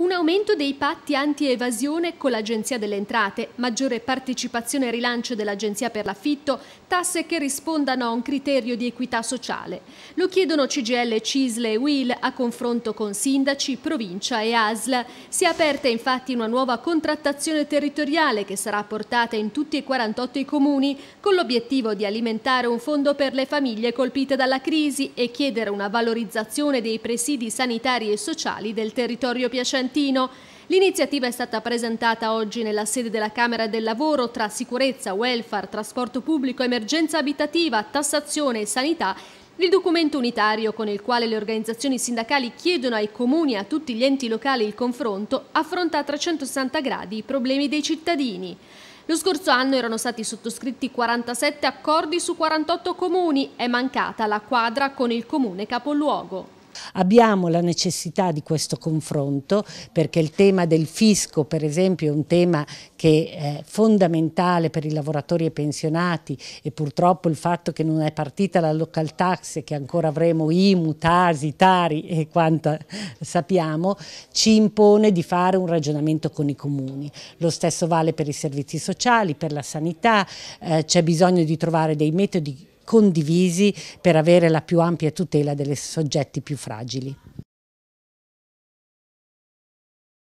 Un aumento dei patti anti-evasione con l'Agenzia delle Entrate, maggiore partecipazione e rilancio dell'Agenzia per l'affitto, tasse che rispondano a un criterio di equità sociale. Lo chiedono CGL, Cisle e Will a confronto con sindaci, provincia e ASL. Si è aperta infatti una nuova contrattazione territoriale che sarà portata in tutti e 48 i comuni con l'obiettivo di alimentare un fondo per le famiglie colpite dalla crisi e chiedere una valorizzazione dei presidi sanitari e sociali del territorio piacente Vicentino. L'iniziativa è stata presentata oggi nella sede della Camera del Lavoro tra sicurezza, welfare, trasporto pubblico, emergenza abitativa, tassazione e sanità il documento unitario con il quale le organizzazioni sindacali chiedono ai comuni e a tutti gli enti locali il confronto affronta a 360 gradi i problemi dei cittadini. Lo scorso anno erano stati sottoscritti 47 accordi su 48 comuni, è mancata la quadra con il comune capoluogo. Abbiamo la necessità di questo confronto perché il tema del fisco per esempio è un tema che è fondamentale per i lavoratori e pensionati e purtroppo il fatto che non è partita la local tax e che ancora avremo IMU, TASI, TARI e quanto sappiamo ci impone di fare un ragionamento con i comuni. Lo stesso vale per i servizi sociali, per la sanità, eh, c'è bisogno di trovare dei metodi condivisi per avere la più ampia tutela dei soggetti più fragili.